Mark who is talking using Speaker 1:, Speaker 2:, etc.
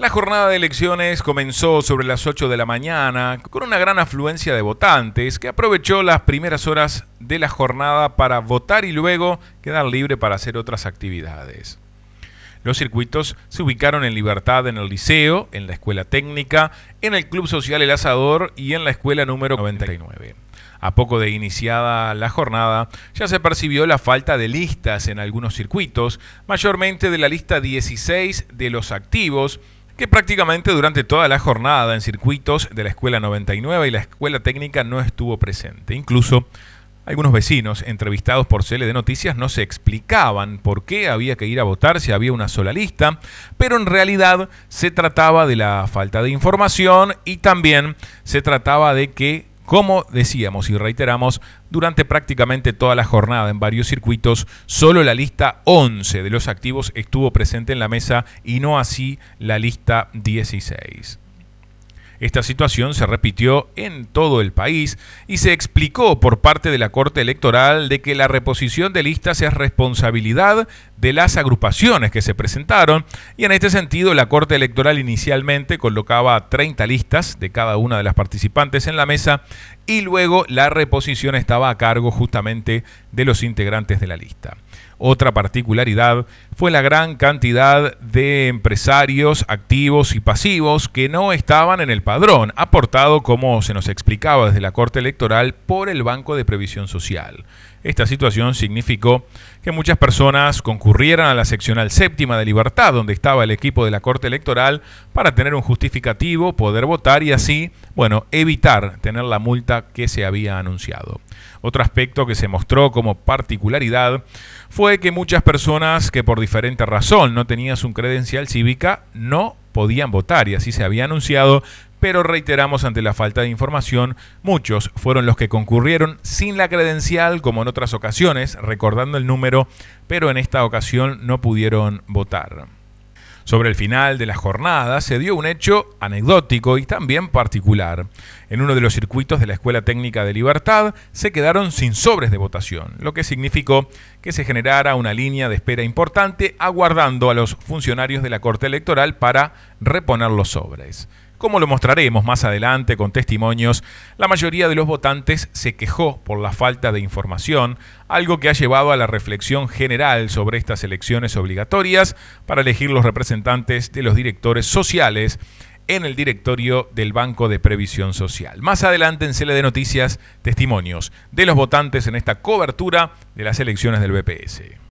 Speaker 1: La jornada de elecciones comenzó sobre las 8 de la mañana con una gran afluencia de votantes que aprovechó las primeras horas de la jornada para votar y luego quedar libre para hacer otras actividades. Los circuitos se ubicaron en libertad en el liceo, en la escuela técnica, en el Club Social El Asador y en la escuela número 99. A poco de iniciada la jornada, ya se percibió la falta de listas en algunos circuitos, mayormente de la lista 16 de los activos, que prácticamente durante toda la jornada en circuitos de la Escuela 99 y la Escuela Técnica no estuvo presente. Incluso algunos vecinos entrevistados por CL de Noticias no se explicaban por qué había que ir a votar si había una sola lista, pero en realidad se trataba de la falta de información y también se trataba de que como decíamos y reiteramos, durante prácticamente toda la jornada en varios circuitos, solo la lista 11 de los activos estuvo presente en la mesa y no así la lista 16. Esta situación se repitió en todo el país y se explicó por parte de la Corte Electoral de que la reposición de listas es responsabilidad de las agrupaciones que se presentaron y en este sentido la Corte Electoral inicialmente colocaba 30 listas de cada una de las participantes en la mesa y luego la reposición estaba a cargo justamente de los integrantes de la lista. Otra particularidad fue la gran cantidad de empresarios activos y pasivos que no estaban en el padrón, aportado, como se nos explicaba desde la Corte Electoral, por el Banco de Previsión Social. Esta situación significó que muchas personas concurrieran a la seccional séptima de Libertad, donde estaba el equipo de la Corte Electoral, para tener un justificativo, poder votar y así, bueno, evitar tener la multa que se había anunciado. Otro aspecto que se mostró como particularidad fue que muchas personas que por diferente razón no tenían su credencial cívica no podían votar y así se había anunciado pero reiteramos ante la falta de información, muchos fueron los que concurrieron sin la credencial como en otras ocasiones, recordando el número, pero en esta ocasión no pudieron votar. Sobre el final de la jornada se dio un hecho anecdótico y también particular. En uno de los circuitos de la Escuela Técnica de Libertad se quedaron sin sobres de votación, lo que significó que se generara una línea de espera importante aguardando a los funcionarios de la Corte Electoral para reponer los sobres. Como lo mostraremos más adelante con testimonios, la mayoría de los votantes se quejó por la falta de información, algo que ha llevado a la reflexión general sobre estas elecciones obligatorias para elegir los representantes de los directores sociales en el directorio del Banco de Previsión Social. Más adelante en Cele de Noticias, testimonios de los votantes en esta cobertura de las elecciones del BPS.